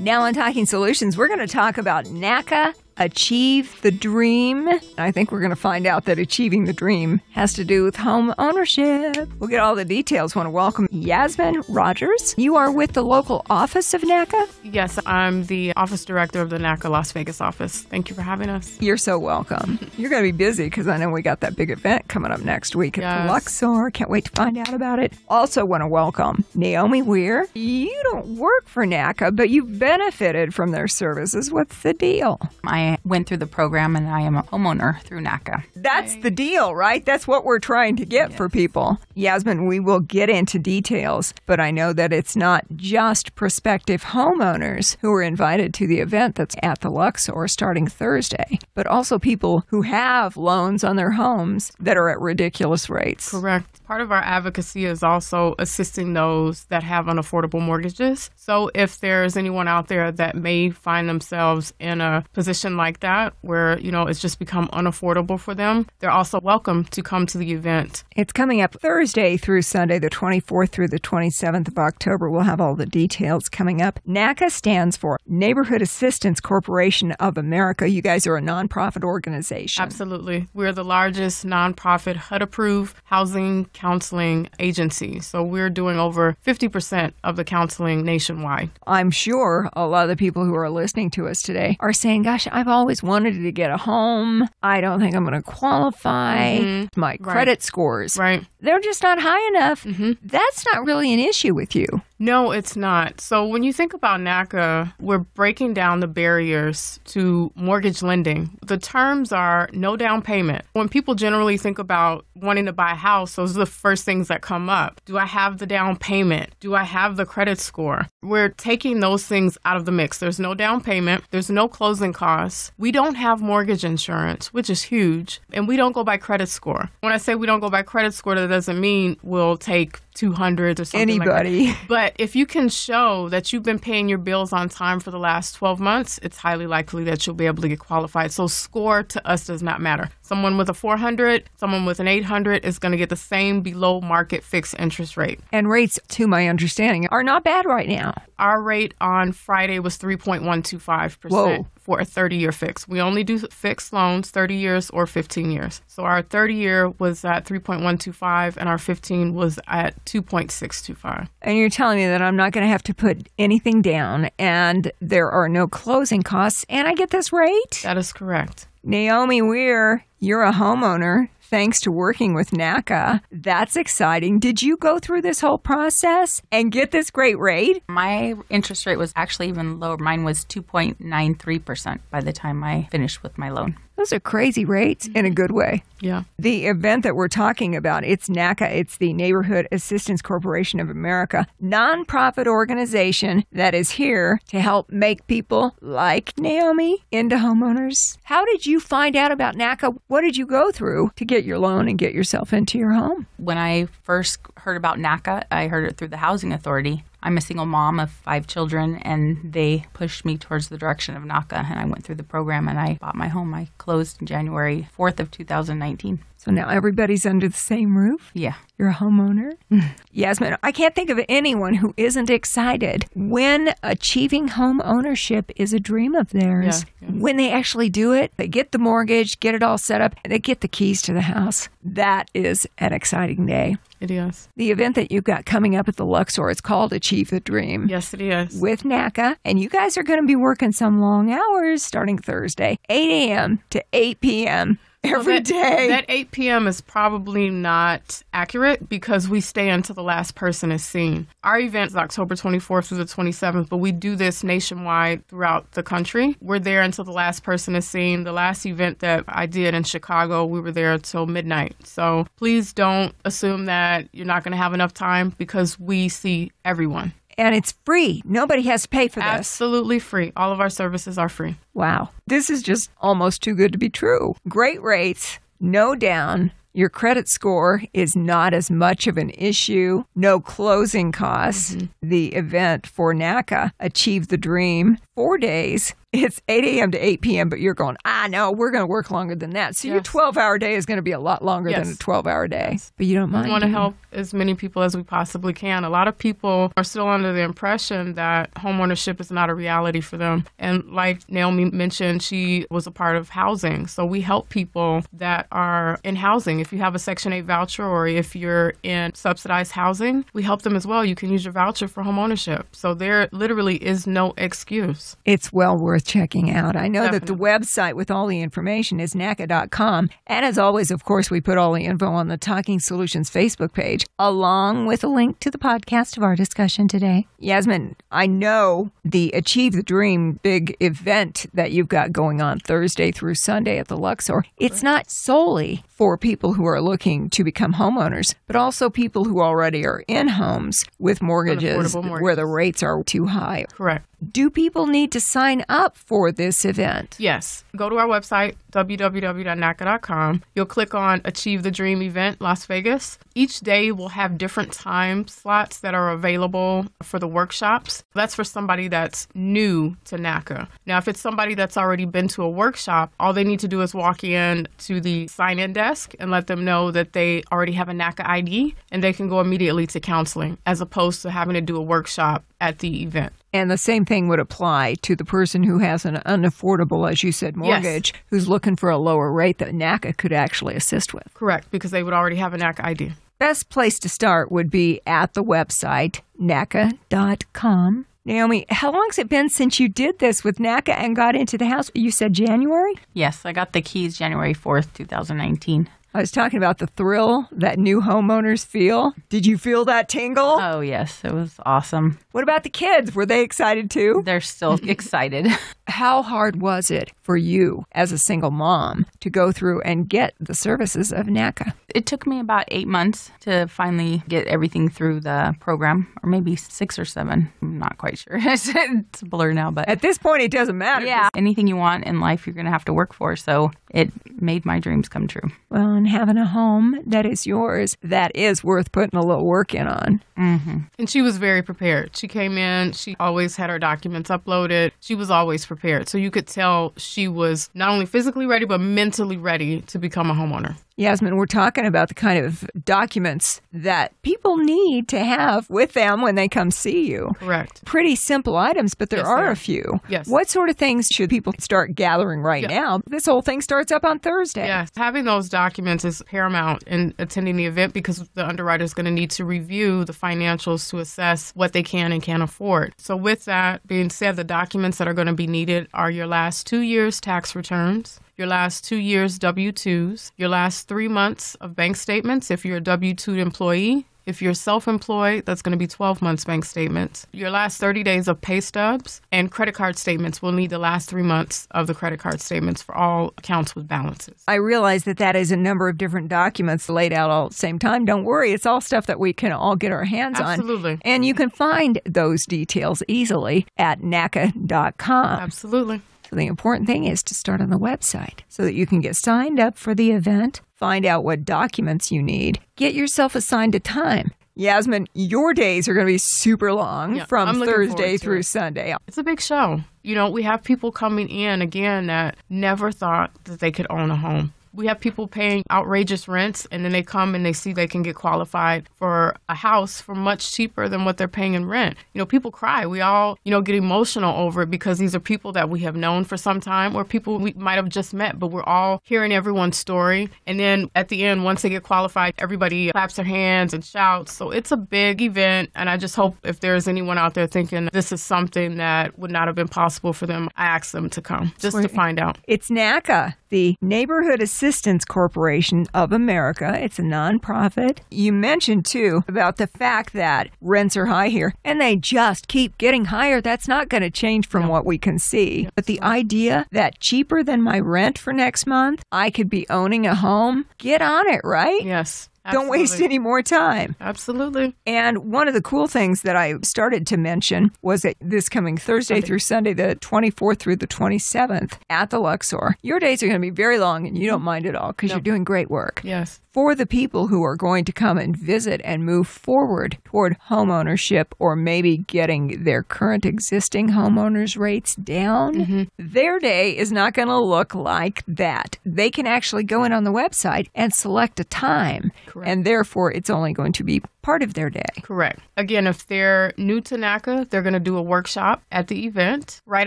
Now, on Talking Solutions, we're going to talk about NACA achieve the dream? I think we're going to find out that achieving the dream has to do with home ownership. We'll get all the details. Want to welcome Yasmin Rogers. You are with the local office of NACA? Yes, I'm the office director of the NACA Las Vegas office. Thank you for having us. You're so welcome. You're going to be busy because I know we got that big event coming up next week at yes. the Luxor. Can't wait to find out about it. Also, want to welcome Naomi Weir. You don't work for NACA, but you benefited from their services. What's the deal? I went through the program and I am a homeowner through NACA. That's the deal, right? That's what we're trying to get yes. for people. Yasmin, we will get into details, but I know that it's not just prospective homeowners who are invited to the event that's at the Luxor starting Thursday, but also people who have loans on their homes that are at ridiculous rates. Correct. Part of our advocacy is also assisting those that have unaffordable mortgages. So if there's anyone out there that may find themselves in a position like that where, you know, it's just become unaffordable for them, they're also welcome to come to the event. It's coming up Thursday through Sunday, the 24th through the 27th of October. We'll have all the details coming up. NACA stands for Neighborhood Assistance Corporation of America. You guys are a nonprofit organization. Absolutely. We're the largest nonprofit HUD approved housing counseling agency. So we're doing over 50% of the counseling nationwide. I'm sure a lot of the people who are listening to us today are saying, gosh, I I've always wanted to get a home. I don't think I'm going to qualify. Mm-hmm. My right. credit scores right they're just not high enough. Mm-hmm. That's not really an issue with you. No, it's not. So when you think about NACA, we're breaking down the barriers to mortgage lending. The terms are no down payment. When people generally think about wanting to buy a house, those are the first things that come up. Do I have the down payment? Do I have the credit score? We're taking those things out of the mix. There's no down payment, there's no closing costs. We don't have mortgage insurance, which is huge, and we don't go by credit score. When I say we don't go by credit score, doesn't mean we'll take 200 or something anybody like but if you can show that you've been paying your bills on time for the last 12 months it's highly likely that you'll be able to get qualified so score to us does not matter someone with a 400 someone with an 800 is going to get the same below market fixed interest rate and rates to my understanding are not bad right now our rate on friday was 3.125% Whoa for a 30 year fix. We only do fixed loans 30 years or 15 years. So our 30 year was at 3.125 and our 15 was at 2.625. And you're telling me that I'm not going to have to put anything down and there are no closing costs and I get this rate? That is correct. Naomi Weir, you're a homeowner thanks to working with NACA. That's exciting. Did you go through this whole process and get this great rate? My interest rate was actually even lower. Mine was 2.93% by the time I finished with my loan. Those are crazy rates in a mm-hmm. good way. Yeah. The event that we're talking about, it's NACA, it's the Neighborhood Assistance Corporation of America, nonprofit organization that is here to help make people like Naomi into homeowners. How did you find out about NACA? What did you go through to get your loan and get yourself into your home? When I first heard about NACA, I heard it through the Housing Authority. I'm a single mom of five children, and they pushed me towards the direction of NACA. And I went through the program and I bought my home. I closed January 4th of 2019. So now everybody's under the same roof? Yeah. You're a homeowner? Yasmin, I can't think of anyone who isn't excited when achieving home ownership is a dream of theirs. Yeah, yeah. When they actually do it, they get the mortgage, get it all set up, they get the keys to the house. That is an exciting day. It is. The event that you've got coming up at the Luxor, it's called Achieve the Dream. Yes, it is. With NACA. And you guys are going to be working some long hours starting Thursday, 8 a.m. to 8 p.m every well, that, day. that, 8 p.m. is probably not accurate because we stay until the last person is seen. Our event is October 24th through the 27th, but we do this nationwide throughout the country. We're there until the last person is seen. The last event that I did in Chicago, we were there till midnight. So please don't assume that you're not going to have enough time because we see everyone and it's free. Nobody has to pay for this. Absolutely free. All of our services are free. Wow. This is just almost too good to be true. Great rates, no down. Your credit score is not as much of an issue, no closing costs. Mm-hmm. The event for NACA achieved the dream. Four days, it's 8 a.m. to 8 p.m., but you're going, ah, no, we're going to work longer than that. So yes. your 12 hour day is going to be a lot longer yes. than a 12 hour day, yes. but you don't mind. We want to help as many people as we possibly can. A lot of people are still under the impression that homeownership is not a reality for them. And like Naomi mentioned, she was a part of housing. So we help people that are in housing. If you have a Section 8 voucher or if you're in subsidized housing, we help them as well. You can use your voucher for homeownership. So there literally is no excuse. It's well worth worth checking out. I know Definitely. that the website with all the information is NACA.com. And as always, of course, we put all the info on the Talking Solutions Facebook page, along with a link to the podcast of our discussion today. Yasmin, I know the Achieve the Dream big event that you've got going on Thursday through Sunday at the Luxor. It's not solely for people who are looking to become homeowners, but also people who already are in homes with mortgages, mortgages. where the rates are too high. Correct. Do people need to sign up? up for this event? Yes. Go to our website, www.naca.com. You'll click on Achieve the Dream event, Las Vegas. Each day will have different time slots that are available for the workshops. That's for somebody that's new to NACA. Now, if it's somebody that's already been to a workshop, all they need to do is walk in to the sign in desk and let them know that they already have a NACA ID and they can go immediately to counseling as opposed to having to do a workshop at the event. And the same thing would apply to the person who has an unaffordable, as you said, mortgage, yes. who's looking for a lower rate that NACA could actually assist with. Correct, because they would already have a NACA ID. Best place to start would be at the website, NACA.com. Naomi, how long has it been since you did this with NACA and got into the house? You said January? Yes, I got the keys January 4th, 2019. I was talking about the thrill that new homeowners feel. Did you feel that tingle? Oh, yes. It was awesome. What about the kids? Were they excited too? They're still excited. How hard was it for you as a single mom to go through and get the services of NACA? It took me about eight months to finally get everything through the program, or maybe six or seven. I'm not quite sure. it's a blur now, but at this point, it doesn't matter. Yeah. Anything you want in life, you're going to have to work for. So it made my dreams come true. Well, and having a home that is yours, that is worth putting a little work in on. Mm-hmm. And she was very prepared. She came in, she always had her documents uploaded. She was always prepared prepared. So you could tell she was not only physically ready, but mentally ready to become a homeowner. Yasmin, we're talking about the kind of documents that people need to have with them when they come see you. Correct. Pretty simple items, but there yes, are, are a few. Yes. What sort of things should people start gathering right yeah. now? This whole thing starts up on Thursday. Yes. Having those documents is paramount in attending the event because the underwriter is going to need to review the financials to assess what they can and can't afford. So, with that being said, the documents that are going to be needed are your last two years' tax returns, your last two years W 2s, your last three months of bank statements if you're a W 2 employee. If you're self employed, that's going to be 12 months bank statements. Your last 30 days of pay stubs and credit card statements will need the last three months of the credit card statements for all accounts with balances. I realize that that is a number of different documents laid out all at the same time. Don't worry, it's all stuff that we can all get our hands Absolutely. on. Absolutely. And you can find those details easily at NACA.com. Absolutely. So the important thing is to start on the website so that you can get signed up for the event, find out what documents you need, get yourself assigned a time. Yasmin, your days are going to be super long yeah, from Thursday through it. Sunday. It's a big show. You know, we have people coming in again that never thought that they could own a home. We have people paying outrageous rents and then they come and they see they can get qualified for a house for much cheaper than what they're paying in rent. You know, people cry. We all, you know, get emotional over it because these are people that we have known for some time or people we might have just met, but we're all hearing everyone's story. And then at the end, once they get qualified, everybody claps their hands and shouts. So it's a big event. And I just hope if there's anyone out there thinking this is something that would not have been possible for them, I ask them to come just to find out. It's NACA, the Neighborhood Association Assistance Corporation of America. It's a nonprofit. You mentioned too about the fact that rents are high here and they just keep getting higher. That's not going to change from no. what we can see. but the idea that cheaper than my rent for next month, I could be owning a home, get on it, right? Yes. Absolutely. Don't waste any more time. Absolutely. And one of the cool things that I started to mention was that this coming Thursday Sunday. through Sunday, the 24th through the 27th at the Luxor, your days are going to be very long and you mm-hmm. don't mind at all because no. you're doing great work. Yes for the people who are going to come and visit and move forward toward homeownership or maybe getting their current existing homeowners rates down, mm-hmm. their day is not going to look like that. They can actually go in on the website and select a time, Correct. and therefore it's only going to be part of their day. Correct. Again, if they're new to NACA, they're going to do a workshop at the event. Right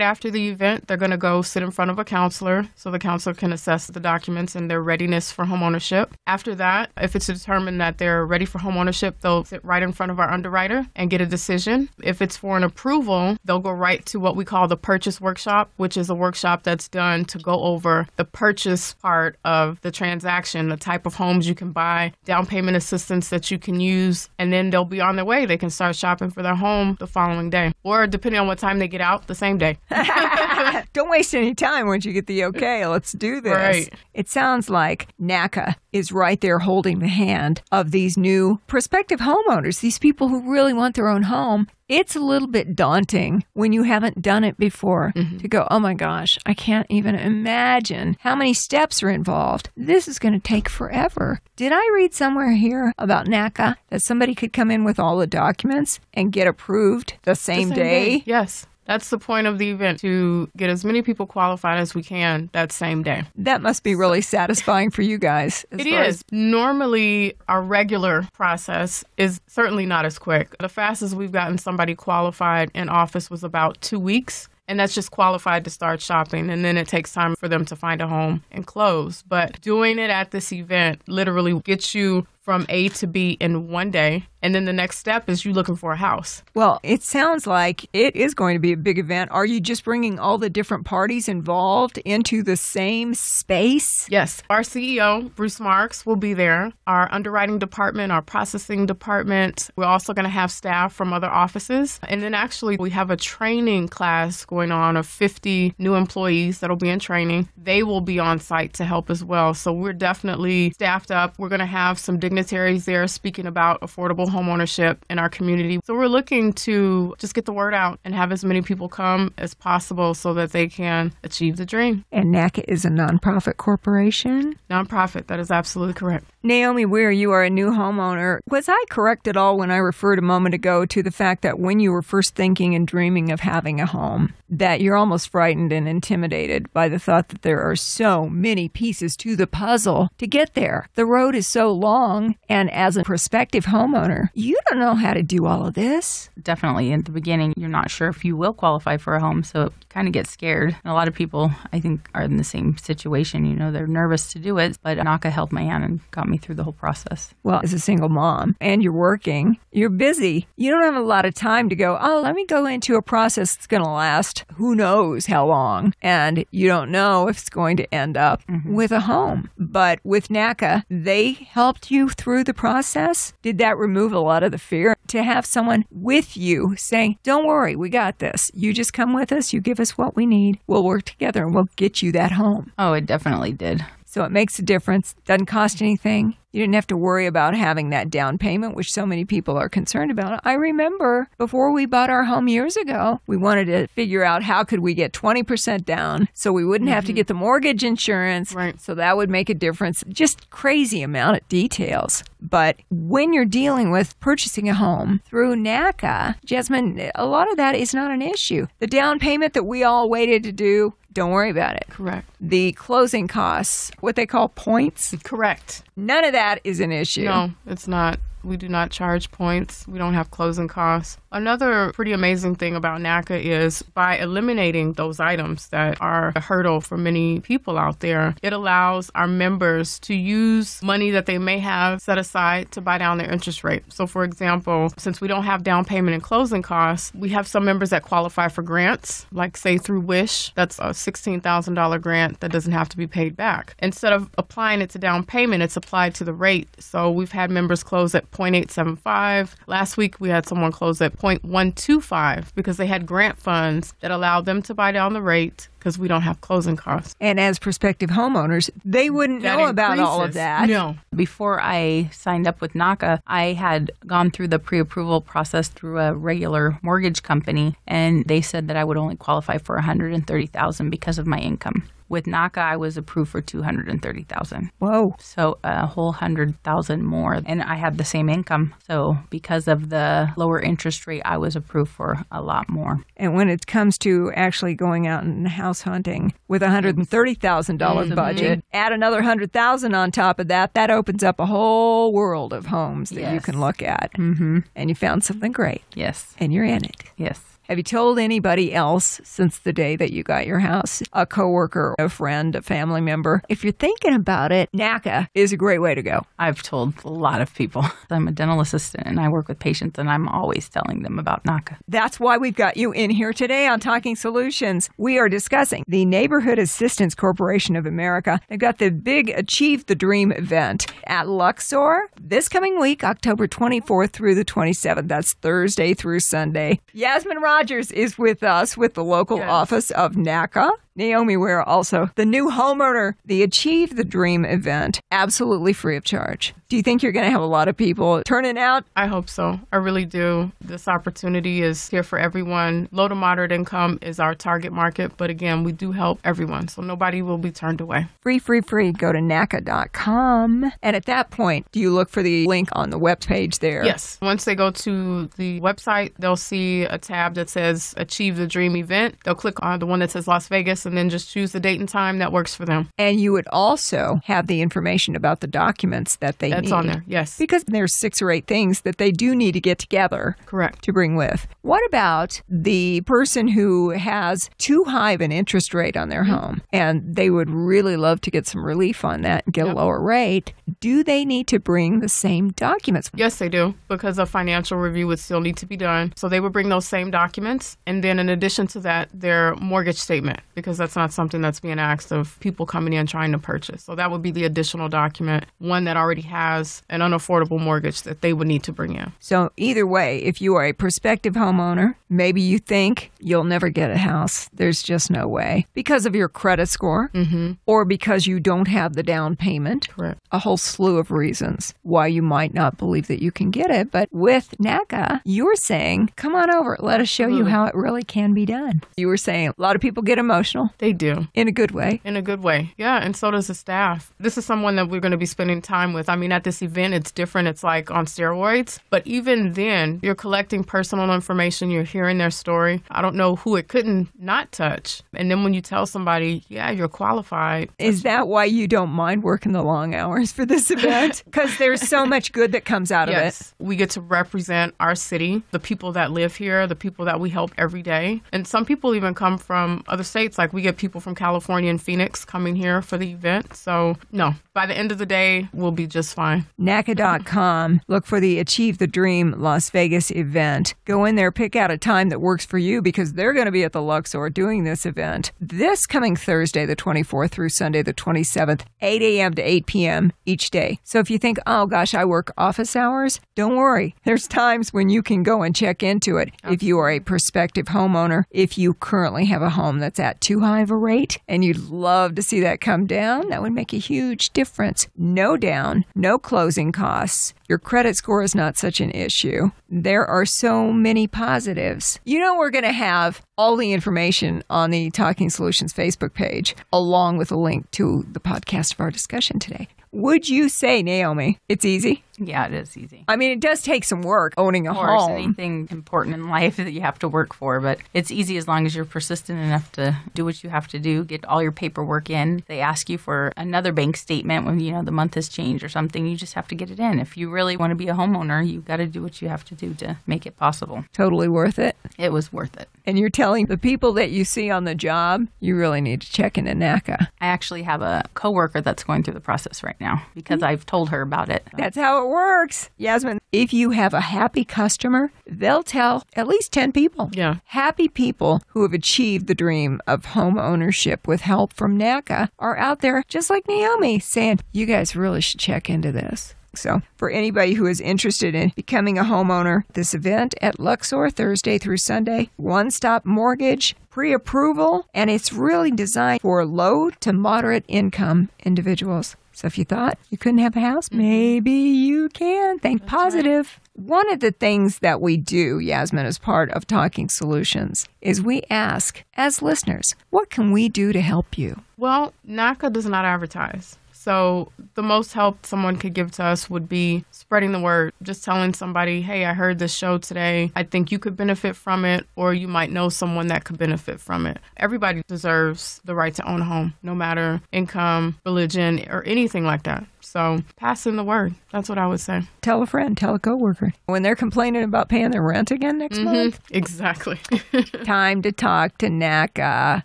after the event, they're going to go sit in front of a counselor so the counselor can assess the documents and their readiness for homeownership. After that, if it's determined that they're ready for homeownership, they'll sit right in front of our underwriter and get a decision. If it's for an approval, they'll go right to what we call the purchase workshop, which is a workshop that's done to go over the purchase part of the transaction, the type of homes you can buy, down payment assistance that you can use and then they'll be on their way. They can start shopping for their home the following day, or depending on what time they get out, the same day. Don't waste any time once you get the okay, let's do this. Right. It sounds like NACA is right there holding the hand of these new prospective homeowners, these people who really want their own home it's a little bit daunting when you haven't done it before mm-hmm. to go, oh my gosh, I can't even imagine how many steps are involved. This is going to take forever. Did I read somewhere here about NACA that somebody could come in with all the documents and get approved the same, the same day? day? Yes. That's the point of the event to get as many people qualified as we can that same day. That must be really satisfying for you guys. It is. As- Normally, our regular process is certainly not as quick. The fastest we've gotten somebody qualified in office was about two weeks and that's just qualified to start shopping and then it takes time for them to find a home and close but doing it at this event literally gets you from A to B in one day. And then the next step is you looking for a house. Well, it sounds like it is going to be a big event. Are you just bringing all the different parties involved into the same space? Yes. Our CEO, Bruce Marks, will be there. Our underwriting department, our processing department. We're also going to have staff from other offices. And then actually, we have a training class going on of 50 new employees that'll be in training. They will be on site to help as well. So we're definitely staffed up. We're going to have some dignity dignitaries there speaking about affordable homeownership in our community. So we're looking to just get the word out and have as many people come as possible so that they can achieve the dream. And NACA is a nonprofit corporation? Nonprofit, that is absolutely correct. Naomi Weir, you are a new homeowner. Was I correct at all when I referred a moment ago to the fact that when you were first thinking and dreaming of having a home, that you're almost frightened and intimidated by the thought that there are so many pieces to the puzzle to get there? The road is so long young. And as a prospective homeowner, you don't know how to do all of this. Definitely. in the beginning, you're not sure if you will qualify for a home. So it kind of gets scared. And a lot of people, I think, are in the same situation. You know, they're nervous to do it, but NACA helped my aunt and got me through the whole process. Well, as a single mom and you're working, you're busy. You don't have a lot of time to go, oh, let me go into a process that's going to last who knows how long. And you don't know if it's going to end up mm-hmm. with a home. But with NACA, they helped you through the process, did that remove a lot of the fear? To have someone with you saying, Don't worry, we got this. You just come with us, you give us what we need, we'll work together and we'll get you that home. Oh, it definitely did. So it makes a difference, doesn't cost anything. You didn't have to worry about having that down payment, which so many people are concerned about. I remember before we bought our home years ago, we wanted to figure out how could we get 20% down so we wouldn't mm-hmm. have to mm-hmm. get the mortgage insurance. Right. So that would make a difference. Just crazy amount of details. But when you're dealing with purchasing a home through NACA, Jasmine, a lot of that is not an issue. The down payment that we all waited to do, don't worry about it. Correct. The closing costs, what they call points. Correct. None of that that is an issue. No, it's not. We do not charge points. We don't have closing costs. Another pretty amazing thing about NACA is by eliminating those items that are a hurdle for many people out there, it allows our members to use money that they may have set aside to buy down their interest rate. So, for example, since we don't have down payment and closing costs, we have some members that qualify for grants, like say through Wish, that's a $16,000 grant that doesn't have to be paid back. Instead of applying it to down payment, it's applied to the rate. So, we've had members close at 0.875. Last week, we had someone close at 0.125 because they had grant funds that allowed them to buy down the rate because we don't have closing costs. And as prospective homeowners, they wouldn't that know increases. about all of that. No. Before I signed up with NACA, I had gone through the pre approval process through a regular mortgage company, and they said that I would only qualify for 130000 because of my income. With NACA, I was approved for 230,000. Whoa. So a whole 100,000 more. And I had the same income. So because of the lower interest rate, I was approved for a lot more. And when it comes to actually going out and house hunting with a $130,000 mm-hmm. budget, add another 100,000 on top of that, that opens up a whole world of homes that yes. you can look at. Mm-hmm. And you found something great. Yes. And you're in it. Yes. Have you told anybody else since the day that you got your house? A coworker, a friend, a family member? If you're thinking about it, NACA is a great way to go. I've told a lot of people. I'm a dental assistant and I work with patients and I'm always telling them about NACA. That's why we've got you in here today on Talking Solutions. We are discussing the Neighborhood Assistance Corporation of America. They've got the big Achieve the Dream event at Luxor this coming week, October 24th through the 27th. That's Thursday through Sunday. Yasmin Ron Rogers is with us with the local yes. office of NACA. Naomi Ware also, the new homeowner, the Achieve the Dream event, absolutely free of charge. Do you think you're going to have a lot of people turning out? I hope so. I really do. This opportunity is here for everyone. Low to moderate income is our target market, but again, we do help everyone, so nobody will be turned away. Free, free, free. Go to NACA.com. And at that point, do you look for the link on the web page there? Yes. Once they go to the website, they'll see a tab that says Achieve the Dream event. They'll click on the one that says Las Vegas and then just choose the date and time that works for them. And you would also have the information about the documents that they That's need. on there, yes. Because there's six or eight things that they do need to get together. Correct. To bring with. What about the person who has too high of an interest rate on their mm-hmm. home and they would really love to get some relief on that and get yep. a lower rate? Do they need to bring the same documents? Yes, they do, because a financial review would still need to be done. So they would bring those same documents. And then in addition to that, their mortgage statement, because because that's not something that's being asked of people coming in trying to purchase. So that would be the additional document, one that already has an unaffordable mortgage that they would need to bring in. So either way, if you are a prospective homeowner, maybe you think you'll never get a house. There's just no way because of your credit score mm-hmm. or because you don't have the down payment. Correct. A whole slew of reasons why you might not believe that you can get it. But with NACA, you're saying, come on over, let us show mm-hmm. you how it really can be done. You were saying a lot of people get emotional they do. In a good way. In a good way. Yeah. And so does the staff. This is someone that we're going to be spending time with. I mean, at this event, it's different. It's like on steroids. But even then, you're collecting personal information, you're hearing their story. I don't know who it couldn't not touch. And then when you tell somebody, yeah, you're qualified. Is that why you don't mind working the long hours for this event? Because there's so much good that comes out yes. of it. We get to represent our city, the people that live here, the people that we help every day. And some people even come from other states. Like we get people from California and Phoenix coming here for the event. So, no, by the end of the day, we'll be just fine. NACA.com. Look for the Achieve the Dream Las Vegas event. Go in there, pick out a time that works for you because they're going to be at the Luxor doing this event this coming Thursday, the 24th through Sunday, the 27th, 8 a.m. to 8 p.m. each day. So, if you think, oh gosh, I work office hours, don't worry. There's times when you can go and check into it if you are a prospective homeowner, if you currently have a home that's at 200 high rate and you'd love to see that come down, that would make a huge difference. No down, no closing costs. Your credit score is not such an issue. There are so many positives. You know, we're going to have all the information on the Talking Solutions Facebook page, along with a link to the podcast of our discussion today. Would you say, Naomi, it's easy? Yeah, it is easy. I mean, it does take some work owning a of course, home. Anything important in life that you have to work for, but it's easy as long as you're persistent enough to do what you have to do, get all your paperwork in. They ask you for another bank statement when you know the month has changed or something. You just have to get it in. If you really want to be a homeowner, you've got to do what you have to do to make it possible. Totally worth it. It was worth it. And you're telling the people that you see on the job, you really need to check into NACA. I actually have a coworker that's going through the process right now because mm-hmm. I've told her about it. That's how it works. Yasmin, if you have a happy customer, they'll tell at least 10 people. Yeah. Happy people who have achieved the dream of home ownership with help from NACA are out there, just like Naomi, saying, you guys really should check into this. So, for anybody who is interested in becoming a homeowner, this event at Luxor Thursday through Sunday, one stop mortgage, pre approval, and it's really designed for low to moderate income individuals. So if you thought you couldn't have a house, mm-hmm. maybe you can. Think That's positive. Right. One of the things that we do, Yasmin, as part of Talking Solutions, is we ask, as listeners, what can we do to help you? Well, NACA does not advertise. So, the most help someone could give to us would be spreading the word, just telling somebody, hey, I heard this show today. I think you could benefit from it, or you might know someone that could benefit from it. Everybody deserves the right to own a home, no matter income, religion, or anything like that. So, passing the word. That's what I would say. Tell a friend, tell a coworker. When they're complaining about paying their rent again next mm-hmm. month, exactly. Time to talk to NACA.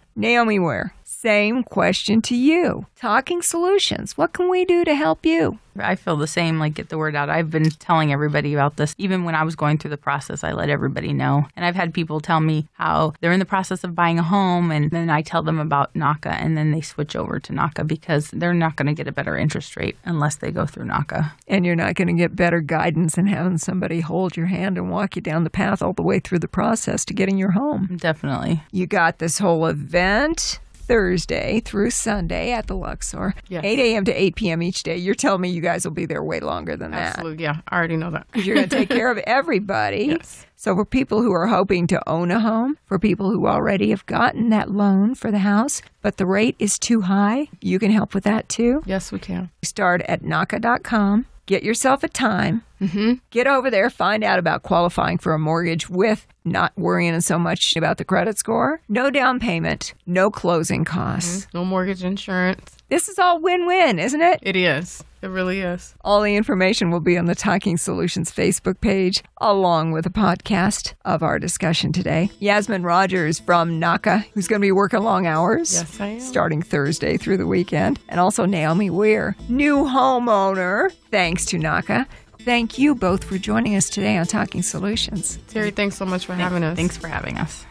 Naomi Ware same question to you. Talking solutions. What can we do to help you? I feel the same, like get the word out. I've been telling everybody about this. Even when I was going through the process, I let everybody know. And I've had people tell me how they're in the process of buying a home and then I tell them about NACA and then they switch over to NACA because they're not going to get a better interest rate unless they go through NACA. And you're not going to get better guidance and having somebody hold your hand and walk you down the path all the way through the process to getting your home. Definitely. You got this whole event Thursday through Sunday at the Luxor, 8 a.m. to 8 p.m. each day. You're telling me you guys will be there way longer than that. Absolutely, yeah. I already know that. You're going to take care of everybody. Yes. So, for people who are hoping to own a home, for people who already have gotten that loan for the house, but the rate is too high, you can help with that too. Yes, we can. Start at NACA.com, get yourself a time Mm-hmm. Get over there, find out about qualifying for a mortgage with not worrying so much about the credit score, no down payment, no closing costs, mm-hmm. no mortgage insurance. This is all win win, isn't it? It is. It really is. All the information will be on the Talking Solutions Facebook page, along with a podcast of our discussion today. Yasmin Rogers from NACA, who's going to be working long hours. Yes, I am. Starting Thursday through the weekend. And also Naomi Weir, new homeowner, thanks to NACA. Thank you both for joining us today on Talking Solutions. Terry, thanks so much for thanks, having us. Thanks for having us.